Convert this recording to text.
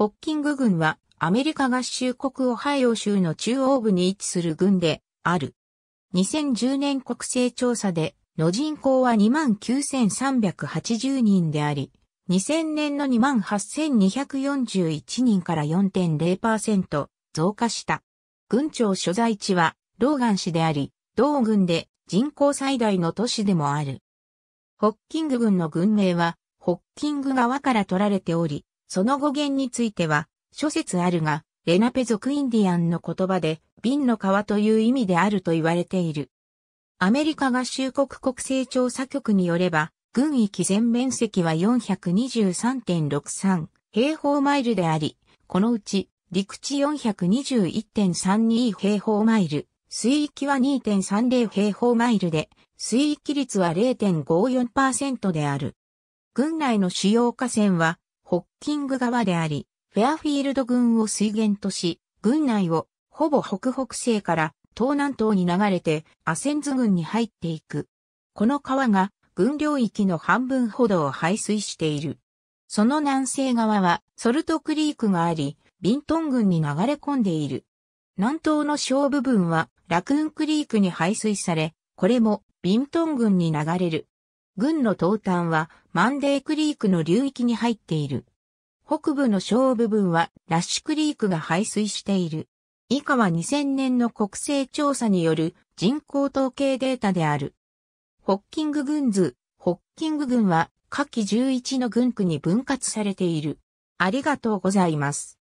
ホッキング軍はアメリカ合衆国オハイオ州の中央部に位置する軍である。2010年国勢調査での人口は29,380人であり、2000年の28,241人から4.0%増加した。軍庁所在地はローガン市であり、同軍で人口最大の都市でもある。ホッキング軍の軍名は、ホッキング川から取られており、その語源については、諸説あるが、レナペ族インディアンの言葉で、瓶の皮という意味であると言われている。アメリカ合衆国国勢調査局によれば、軍域全面積は423.63平方マイルであり、このうち陸地421.32平方マイル、水域は2.30平方マイルで、水域率は0.54%である。軍内の主要河川はホッキング川であり、フェアフィールド群を水源とし、群内をほぼ北北西から東南東に流れてアセンズ郡に入っていく。この川が群領域の半分ほどを排水している。その南西側はソルトクリークがあり、ビントン群に流れ込んでいる。南東の小部分はラクーンクリークに排水され、これもビントン群に流れる。軍の東端はマンデークリークの流域に入っている。北部の小部分はラッシュクリークが排水している。以下は2000年の国勢調査による人口統計データである。ホッキング軍図、ホッキング軍は下記11の軍区に分割されている。ありがとうございます。